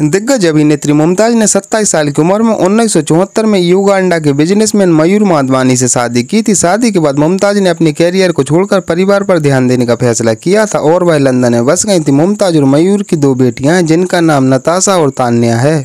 दिग्गज अभिनेत्री मुमताज ने 27 साल की उम्र में उन्नीस में युगांडा के बिजनेसमैन मयूर माधवानी से शादी की थी शादी के बाद मुमताज ने अपने कैरियर को छोड़कर परिवार पर ध्यान देने का फैसला किया था और वह लंदन में बस गई थी मुमताज और मयूर की दो बेटियां हैं जिनका नाम नताशा और तान्या है